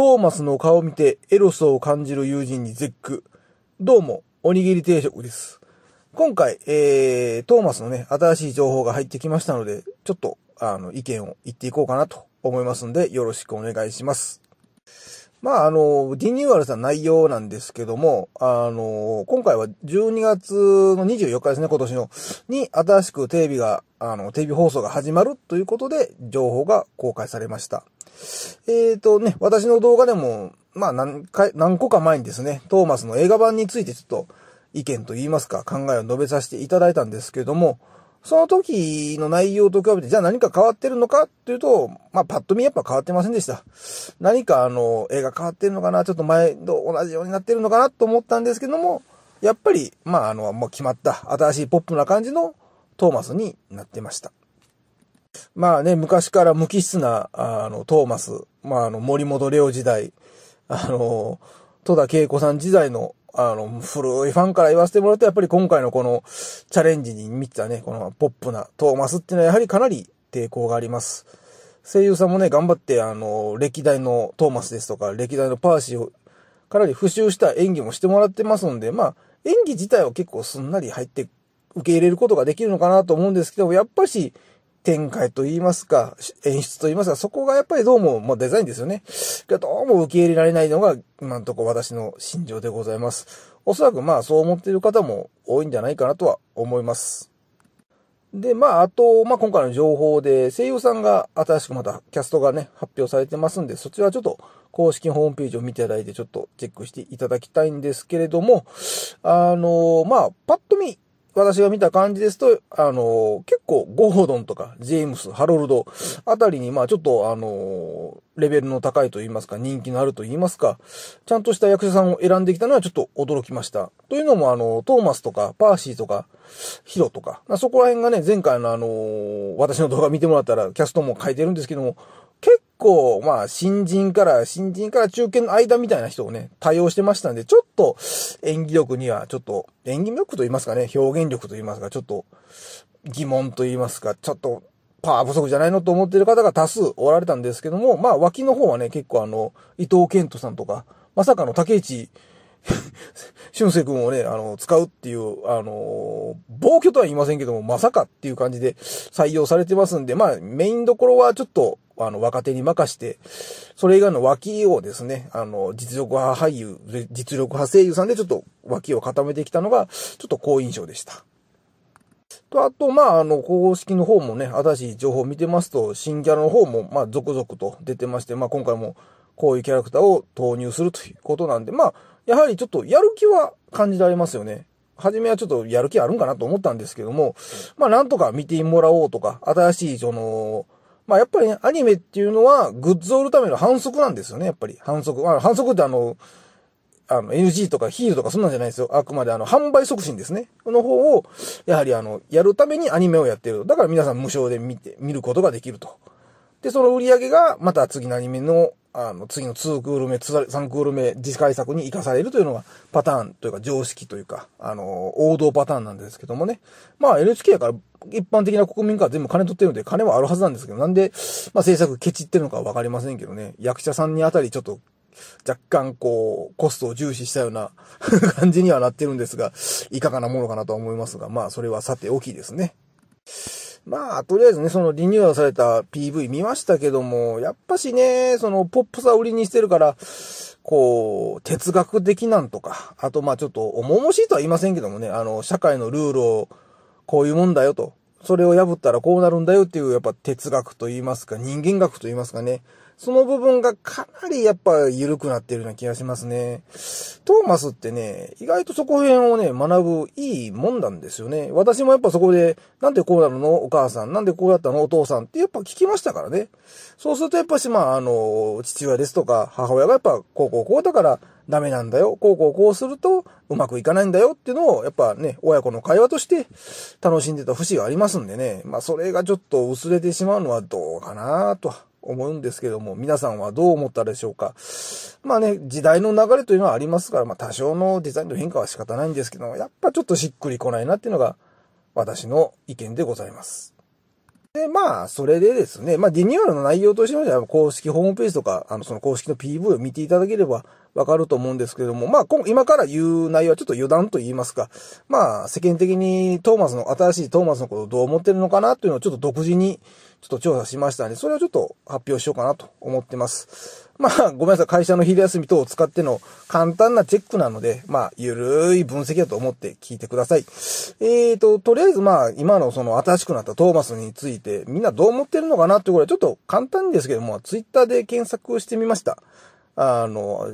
トーマスの顔を見てエロスを感じる友人に絶句。どうも、おにぎり定食です。今回、えー、トーマスのね、新しい情報が入ってきましたので、ちょっと、あの、意見を言っていこうかなと思いますんで、よろしくお願いします。まあ、あの、リニューアルした内容なんですけども、あの、今回は12月の24日ですね、今年の、に新しくテレビが、あの、テレビ放送が始まるということで、情報が公開されました。えっ、ー、とね、私の動画でも、まあ何回、何個か前にですね、トーマスの映画版についてちょっと意見と言いますか、考えを述べさせていただいたんですけども、その時の内容と比べて、じゃあ何か変わってるのかっていうと、まあ、パッと見やっぱ変わってませんでした。何かあの、映画変わってるのかなちょっと前と同じようになってるのかなと思ったんですけども、やっぱり、まあ、あの、もう決まった、新しいポップな感じのトーマスになってました。まあね、昔から無機質な、あの、トーマス、まあ、あの、森本レオ時代、あの、戸田恵子さん時代の、あの、古いファンから言わせてもらうと、やっぱり今回のこのチャレンジに見てたね、このポップなトーマスっていうのはやはりかなり抵抗があります。声優さんもね、頑張って、あの、歴代のトーマスですとか、歴代のパーシーをかなり復習した演技もしてもらってますんで、まあ、演技自体は結構すんなり入って受け入れることができるのかなと思うんですけども、やっぱし展開と言いますか、演出と言いますか、そこがやっぱりどうも、まあ、デザインですよね。がどうも受け入れられないのが、今んとこ私の心情でございます。おそらくまあそう思っている方も多いんじゃないかなとは思います。で、まあ、あと、まあ、今回の情報で、声優さんが新しくまたキャストがね、発表されてますんで、そちらちょっと公式ホームページを見ていただいて、ちょっとチェックしていただきたいんですけれども、あの、まあ、パッと見、私が見た感じですと、あの、結構ゴードンとかジェームス、ハロルドあたりに、まあちょっとあの、レベルの高いと言いますか、人気のあると言いますか、ちゃんとした役者さんを選んできたのはちょっと驚きました。というのもあの、トーマスとかパーシーとか、ヒロとか、そこら辺がね、前回のあの、私の動画見てもらったらキャストも書いてるんですけども、構、まあ、新人から、新人から中堅の間みたいな人をね、対応してましたんで、ちょっと演技力には、ちょっと、演技力と言いますかね、表現力と言いますか、ちょっと疑問と言いますか、ちょっとパワー不足じゃないのと思ってる方が多数おられたんですけども、まあ、脇の方はね、結構あの、伊藤健人さんとか、まさかの竹内 俊介君をね、あの、使うっていう、あの、暴挙とは言いませんけども、まさかっていう感じで採用されてますんで、まあ、メインどころはちょっと、あの、若手に任して、それ以外の脇をですね、あの、実力派俳優、実力派声優さんでちょっと脇を固めてきたのが、ちょっと好印象でした。と、あと、まあ、あの、公式の方もね、新しい情報を見てますと、新キャラの方も、まあ、続々と出てまして、まあ、今回も、こういうキャラクターを投入するということなんで、まあ、やはりちょっとやる気は感じられますよね。初めはちょっとやる気あるんかなと思ったんですけども、まあ、なんとか見てもらおうとか、新しい、その、まあやっぱり、ね、アニメっていうのはグッズを売るための反則なんですよね、やっぱり。反則。まあ、反則ってあの、あの NG とかヒールとかそんなんじゃないですよ。あくまであの、販売促進ですね。の方を、やはりあの、やるためにアニメをやってる。だから皆さん無償で見て、見ることができると。で、その売り上げが、また次のアニメのあの、次の2クール目、3クール目、次回作に生かされるというのがパターンというか常識というか、あの、王道パターンなんですけどもね。まあ NHK やから一般的な国民から全部金取ってるので金はあるはずなんですけど、なんで、まあ制作ケチってるのかわかりませんけどね。役者さんにあたりちょっと若干こう、コストを重視したような 感じにはなってるんですが、いかがなものかなと思いますが、まあそれはさておきですね。まあ、とりあえずね、そのリニューアルされた PV 見ましたけども、やっぱしね、そのポップさ売りにしてるから、こう、哲学的なんとか、あとまあちょっと重々しいとは言いませんけどもね、あの、社会のルールをこういうもんだよと、それを破ったらこうなるんだよっていう、やっぱ哲学と言いますか、人間学と言いますかね、その部分がかなりやっぱ緩くなってるような気がしますね。トーマスってね、意外とそこ辺をね、学ぶいいもんなんですよね。私もやっぱそこで、なんでこうなのお母さん、なんでこうやったのお父さんってやっぱ聞きましたからね。そうするとやっぱし、まあ、あの、父親ですとか、母親がやっぱ、こうこうこうだから、ダメなんだよ。こうこうこうするとうまくいかないんだよっていうのを、やっぱね、親子の会話として楽しんでた節がありますんでね。まあそれがちょっと薄れてしまうのはどうかなとは思うんですけども、皆さんはどう思ったでしょうか。まあね、時代の流れというのはありますから、まあ多少のデザインの変化は仕方ないんですけども、やっぱちょっとしっくりこないなっていうのが私の意見でございます。で、まあ、それでですね、まあ、リニューアルの内容としましては、公式ホームページとか、あの、その公式の PV を見ていただければわかると思うんですけれども、まあ、今から言う内容はちょっと油断と言いますか、まあ、世間的にトーマスの、新しいトーマスのことをどう思ってるのかなっていうのをちょっと独自にちょっと調査しましたんで、それをちょっと発表しようかなと思ってます。まあ、ごめんなさい。会社の昼休み等を使っての簡単なチェックなので、まあ、ゆるい分析だと思って聞いてください。えーと、とりあえずまあ、今のその新しくなったトーマスについて、みんなどう思ってるのかなってこれはちょっと簡単ですけども、ツイッターで検索してみました。あの、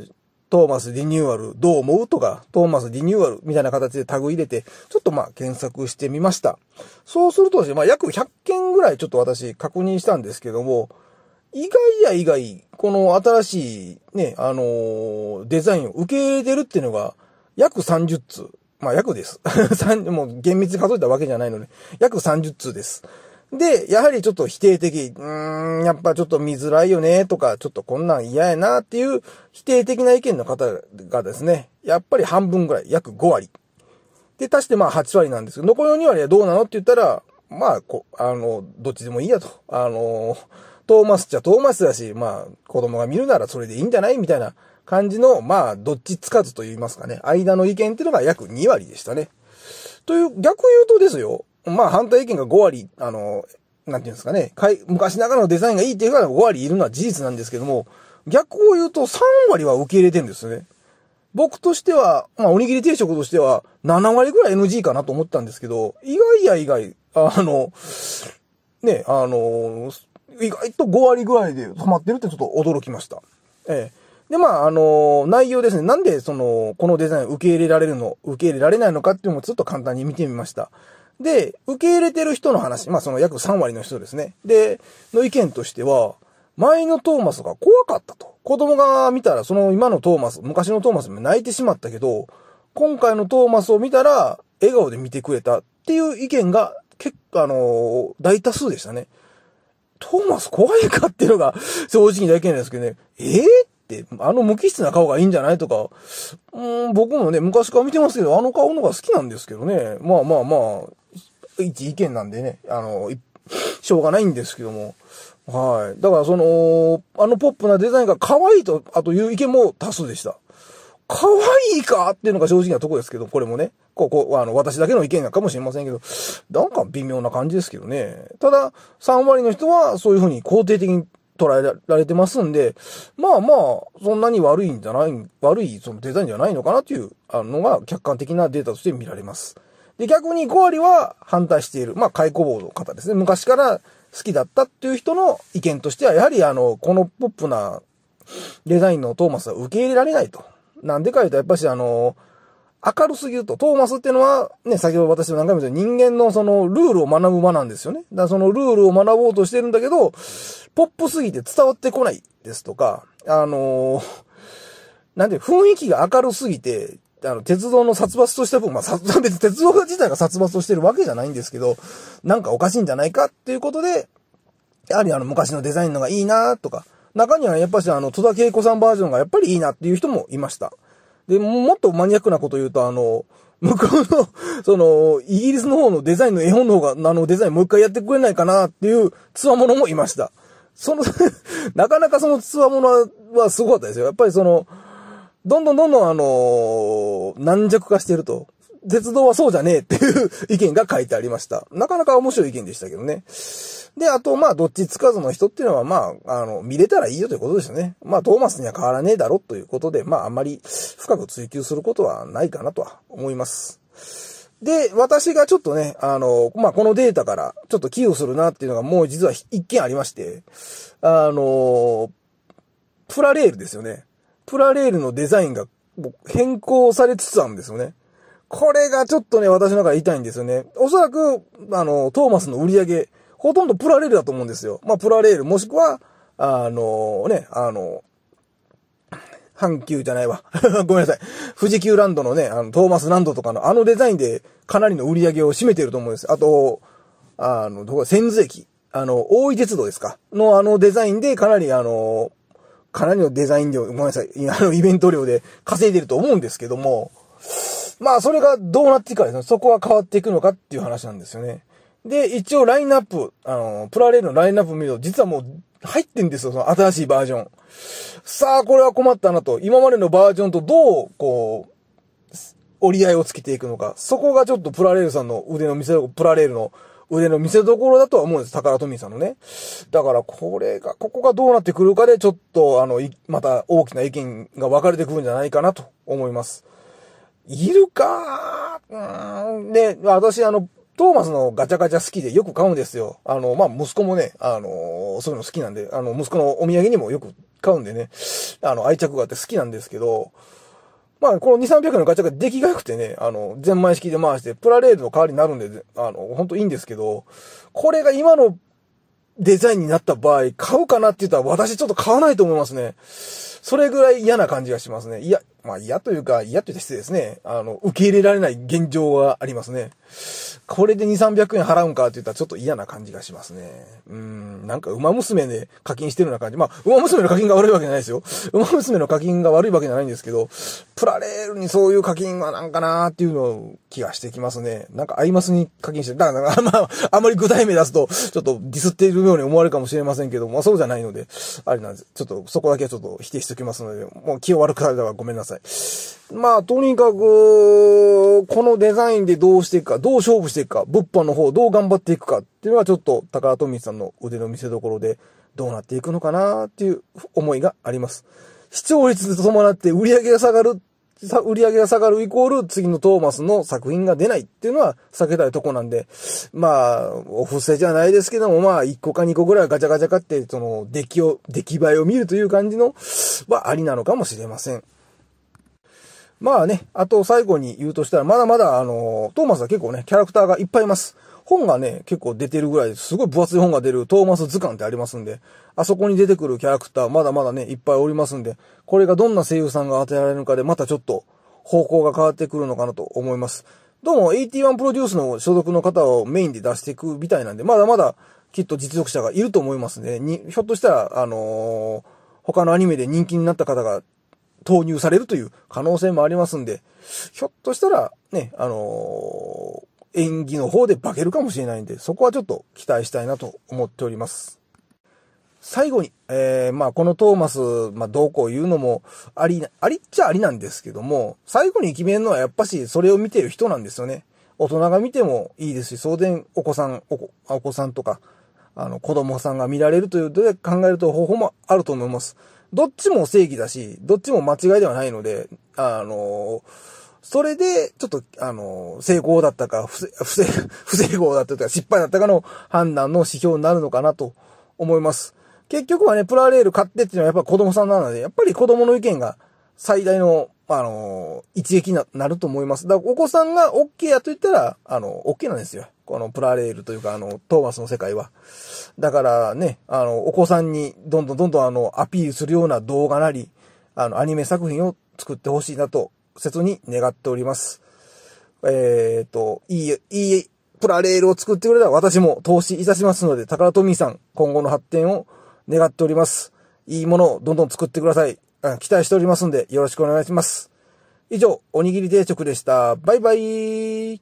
トーマスリニューアルどう思うとか、トーマスリニューアルみたいな形でタグ入れて、ちょっとまあ検索してみました。そうするとですね、まあ約100件ぐらいちょっと私確認したんですけども、意外や意外、この新しいね、あのー、デザインを受け入れてるっていうのが約30通。まあ約です。もう厳密に数えたわけじゃないので、約30通です。で、やはりちょっと否定的、うーん、やっぱちょっと見づらいよね、とか、ちょっとこんなん嫌やな、っていう否定的な意見の方がですね、やっぱり半分ぐらい、約5割。で、足してまあ8割なんですけど、残りの2割はどうなのって言ったら、まあ、こ、あの、どっちでもいいやと。あの、トーマスっちゃトーマスだし、まあ、子供が見るならそれでいいんじゃないみたいな感じの、まあ、どっちつかずと言いますかね。間の意見っていうのが約2割でしたね。という、逆言うとですよ、まあ反対意見が5割、あの、なんていうんですかね、かい昔ながらのデザインがいいっていう方ら5割いるのは事実なんですけども、逆を言うと3割は受け入れてるんですよね。僕としては、まあおにぎり定食としては7割ぐらい NG かなと思ったんですけど、意外や意外、あの、ね、あの、意外と5割ぐらいで止まってるってちょっと驚きました。ええ。で、まあ、あのー、内容ですね。なんで、その、このデザイン受け入れられるの、受け入れられないのかっていうのもちょっと簡単に見てみました。で、受け入れてる人の話、まあその約3割の人ですね。で、の意見としては、前のトーマスが怖かったと。子供が見たら、その今のトーマス、昔のトーマスも泣いてしまったけど、今回のトーマスを見たら、笑顔で見てくれたっていう意見が、結構、あのー、大多数でしたね。トーマス怖いかっていうのが正直な意見ですけどね、えー、っ、あの無機質な顔がいいんじゃないとか、うん、僕もね、昔から見てますけど、あの顔の方が好きなんですけどね。まあまあまあ、一意見なんでね、あの、しょうがないんですけども。はい。だからその、あのポップなデザインが可愛いと、あという意見も多数でした。可愛いかっていうのが正直なとこですけど、これもね。ここ、あの、私だけの意見かもしれませんけど、なんか微妙な感じですけどね。ただ、3割の人はそういうふうに肯定的に捉えられてますんで、まあまあ、そんなに悪いんじゃない、悪いそのデザインじゃないのかなという、あのが客観的なデータとして見られます。で、逆に5割は反対している。まあ、解雇ボードの方ですね。昔から好きだったっていう人の意見としては、やはりあの、このポップなデザインのトーマスは受け入れられないと。なんでか言うと、やっぱしあの明るすぎると、トーマスっていうのは、ね、先ほど私も何回も言った人間のそのルールを学ぶ場なんですよね。だからそのルールを学ぼうとしてるんだけど、ポップすぎて伝わってこないですとか、あのー、なんて雰囲気が明るすぎて、あの、鉄道の殺伐とした分、まあ、殺、別に鉄道自体が殺伐としてるわけじゃないんですけど、なんかおかしいんじゃないかっていうことで、やはりあの、昔のデザインのがいいなとか、中にはやっぱしあの、戸田恵子さんバージョンがやっぱりいいなっていう人もいました。で、もっとマニアックなこと言うと、あの、向こうの その、イギリスの方のデザインの絵本の方が、あの、デザインもう一回やってくれないかなっていう、つわものもいました。その なかなかそのつわものはすごかったですよ。やっぱりその、どんどんどんどんあの軟弱化してると。鉄道はそうじゃねえっていう意見が書いてありました。なかなか面白い意見でしたけどね。で、あと、まあ、どっちつかずの人っていうのは、まあ、あの、見れたらいいよということですよね。まあ、トーマスには変わらねえだろということで、まあ、あんまり深く追求することはないかなとは思います。で、私がちょっとね、あの、まあ、このデータからちょっと寄与するなっていうのがもう実は一件ありまして、あの、プラレールですよね。プラレールのデザインが変更されつつあるんですよね。これがちょっとね、私の中で痛いんですよね。おそらく、あの、トーマスの売り上げ、ほとんどプラレールだと思うんですよ。まあ、プラレール、もしくは、あのね、あの、阪急じゃないわ。ごめんなさい。富士急ランドのね、あの、トーマスランドとかのあのデザインでかなりの売り上げを占めてると思うんです。あと、あの、どこ千頭駅。あの、大井鉄道ですかのあのデザインでかなりあの、かなりのデザイン量、ごめんなさい。あの、イベント量で稼いでると思うんですけども、まあ、それがどうなっていくかですね。そこは変わっていくのかっていう話なんですよね。で、一応ラインナップ、あの、プラレールのラインナップ見ると、実はもう入ってんですよ、その新しいバージョン。さあ、これは困ったなと。今までのバージョンとどう、こう、折り合いをつけていくのか。そこがちょっとプラレールさんの腕の見せどころ、プラレールの腕の見せどころだとは思うんです。宝富さんのね。だから、これが、ここがどうなってくるかで、ちょっと、あの、また大きな意見が分かれてくるんじゃないかなと思います。いるかーで、私、あの、トーマスのガチャガチャ好きでよく買うんですよ。あの、まあ、息子もね、あの、そういうの好きなんで、あの、息子のお土産にもよく買うんでね、あの、愛着があって好きなんですけど、まあ、この2、300円のガチャが出来が良くてね、あの、全枚式で回して、プラレールの代わりになるんで、あの、ほんといいんですけど、これが今のデザインになった場合、買うかなって言ったら私ちょっと買わないと思いますね。それぐらい嫌な感じがしますね。いや、まあ嫌というか、嫌というか失礼ですね。あの、受け入れられない現状はありますね。これで2、300円払うんかって言ったらちょっと嫌な感じがしますね。うん、なんか馬娘で課金してるような感じ。まあ、馬娘の課金が悪いわけじゃないですよ。馬娘の課金が悪いわけじゃないんですけど、プラレールにそういう課金はなんかなーっていうのを気がしてきますね。なんかアイマスに課金してる。だから、まあ、あんまり具体名出すと、ちょっとディスっているように思われるかもしれませんけど、まあそうじゃないので、あれなんです。ちょっとそこだけはちょっと否定しておきますので、もう気を悪くされたらごめんなさい。さい。まあ、とにかく、このデザインでどうしていくか、どう勝負していくか、物販の方どう頑張っていくかっていうのはちょっと高田富さんの腕の見せ所でどうなっていくのかなっていう思いがあります。視聴率で伴って売り上げが下がる、売り上げが下がるイコール次のトーマスの作品が出ないっていうのは避けたいとこなんで、まあ、お布施じゃないですけども、まあ、1個か2個ぐらいガチャガチャ買って、その、出来を、出来栄えを見るという感じの、はありなのかもしれません。まあね、あと最後に言うとしたら、まだまだあの、トーマスは結構ね、キャラクターがいっぱいいます。本がね、結構出てるぐらい、すごい分厚い本が出るトーマス図鑑ってありますんで、あそこに出てくるキャラクター、まだまだね、いっぱいおりますんで、これがどんな声優さんが当てられるかで、またちょっと方向が変わってくるのかなと思います。どうも81プロデュースの所属の方をメインで出していくみたいなんで、まだまだきっと実力者がいると思いますね。に、ひょっとしたら、あのー、他のアニメで人気になった方が投入されるという可能性もありますんで、ひょっとしたら、ね、あのー、演技の方で化けるかもしれないんで、そこはちょっと期待したいなと思っております。最後に、えー、まあ、このトーマス、まあ、どうこう言うのも、あり、ありっちゃありなんですけども、最後に決めるのはやっぱし、それを見てる人なんですよね。大人が見てもいいですし、送電お子さんお、お子さんとか、あの、子供さんが見られるというで考えると方法もあると思います。どっちも正義だし、どっちも間違いではないので、あの、それで、ちょっと、あの、成功だったか、不正、不正合だったか、失敗だったかの判断の指標になるのかなと思います。結局はね、プラレール買ってっていうのはやっぱ子供さんなので、やっぱり子供の意見が最大のあの、一撃な、なると思います。だから、お子さんが OK やと言ったら、あの、OK なんですよ。このプラレールというか、あの、トーマスの世界は。だからね、あの、お子さんにどんどんどんどんあの、アピールするような動画なり、あの、アニメ作品を作ってほしいなと、切に願っております。えっ、ー、と、いい、いい、プラレールを作ってくれたら私も投資いたしますので、宝富さん、今後の発展を願っております。いいものをどんどん作ってください。期待しておりますんで、よろしくお願いします。以上、おにぎり定食でした。バイバイ。